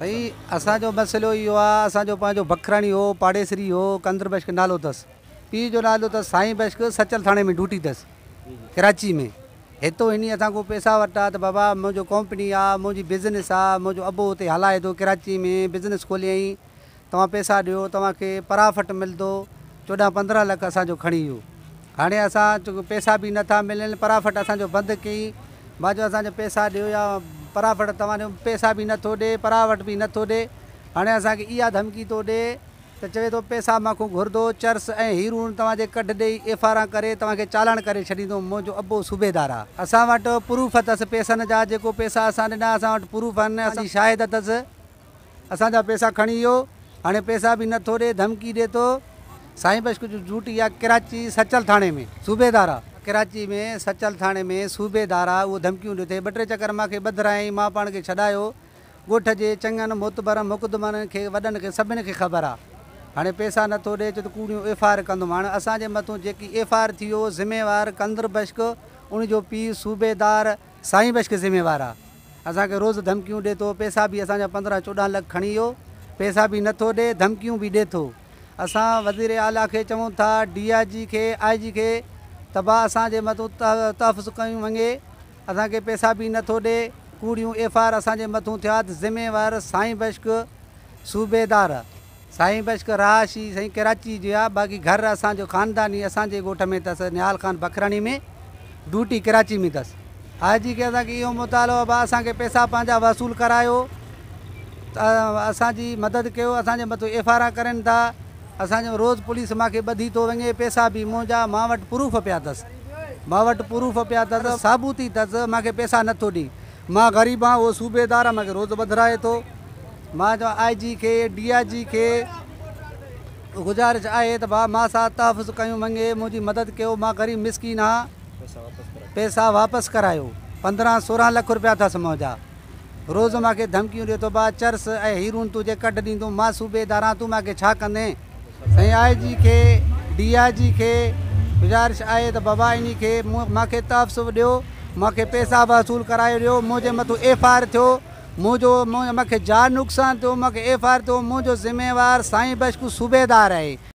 भई असांजो मसइलो इहो आहे असांजो पंहिंजो बखराणी हो पाड़ेसरी हो कंद्र बसक नालो अथसि पी जो नालो अथसि साईं बस्क सचल थाने में ड्यूटी अथसि कराची में हितो असा को पैसा वरिता तो बाबा मुंहिंजो कंपनी आहे मुंहिंजी बिज़नेस आहे मुंहिंजो अबो हुते हलाए थो कराची में बिज़नेस खोलियईं तव्हां पैसा ॾियो तव्हांखे पराफट मिलंदो चोॾहं पंद्रहं लख असांजो खणी वियो हाणे असां पैसा बि नथा मिलनि पराफट असांजो बंद कईं मां चयो असांजो पैसा दियो या पराफट तव्हांजो पैसा बि नथो ॾे पराफ़ट बि नथो ॾे हाणे असांखे इहा धमकी थो ॾिए त चवे थो पैसा मूंखां घुरंदो चर्स ऐं हीरून तव्हांजे कढ ॾेई एफ आर आर करे तव्हांखे चालाण करे छॾींदुमि मुंहिंजो अबो सूबेदार आहे असां वटि प्रूफ अथसि पैसनि जा जेको पैसा असां ॾिना असां वटि प्रूफ आहिनि असां शायदि अथसि असांजा पैसा खणी वियो हाणे पैसा बि नथो ॾे धमकी ॾिए थो साईं बस कुझु झूठी आहे कराची सचल थाणे में सूबेदार आहे कराची में सचल थाने में सूबेदार आहे उहे धमकियूं ॾिठे ॿ टे चकर मूंखे ॿधरायूं मां पाण खे छॾायो ॻोठ जे चङनि मोतबर मुक़दमनि खे वॾनि खे सभिनी खे ख़बर आहे हाणे पैसा नथो ॾिए चए त कूड़ियूं एफ आर कंदुमि हाणे असांजे मथां जेकी एफ आई आर थी वियो ज़िम्मेवारु कंदु बशक उनजो पीउ सूबेदार साईं बश्क ज़िम्मेवारु आहे असांखे रोज़ु धमकियूं ॾिए थो पैसा बि असांजा पंद्रहं चोॾहं लख खणी वियो पैसा बि नथो ॾे धमकियूं बि ॾिए थो असां वज़ीर आला खे चऊं था डी आई जी खे आई जी खे त असांजे मथां तहफ़ कयूं वञे असांखे पैसा बि नथो ॾे कूड़ियूं एफ आर असांजे मथां थिया ज़िमेवार साईं सूबेदार साईं बश्क रहाशी साईं कराची जो आहे बाक़ी घर असांजो ख़ानदानी असांजे में अथसि निहाल ख़ान बखरणी में ड्यूटी कराची में अथसि हाजी की असांखे इहो मुतालो भाउ असांखे पैसा पंहिंजा वसूल करायो त असांजी मदद कयो असांजे मथां एफ आर आर करनि था असांजो रोज़ु पुलिस मूंखे ॿधी थो वञे पैसा बि मुंहिंजा मां वटि प्रूफ पिया अथसि मां वटि प्रूफ पिया अथसि साबूती अथसि मूंखे पैसा नथो ॾे मां ग़रीब आहियां उहो सूबेदार आहे मूंखे रोज़ु वधाए थो मुंहिंजो आई जी खे डी आई जी खे गुज़ारिश आहे त भाउ मां सां तहफ़ कयूं मञे मुंहिंजी मदद कयो मां ग़रीब मिसकिन हा पैसा वापसि करायो पंद्रहं सोरहं लख रुपया अथसि मुंहिंजा रोज़ मूंखे धमकियूं ॾे थो भाउ चर्स ऐं हीरून तुंहिंजे कढ ॾींदो मां सूबेदार आहियां तूं मूंखे छा कंदे साईं आई जी खे डी आई जी खे गुज़ारिश आहे त बाबा इन खे मूंखे तहफ़ु ॾियो मूंखे पैसा वसूल कराए ॾियो मुंहिंजे मथां एफ आर थियो मुंहिंजो मूंखे जान नुक़सानु थियो मूंखे एफ आर थियो मुंहिंजो ज़िम्मेवारु साईं बशकू सूबेदार आहे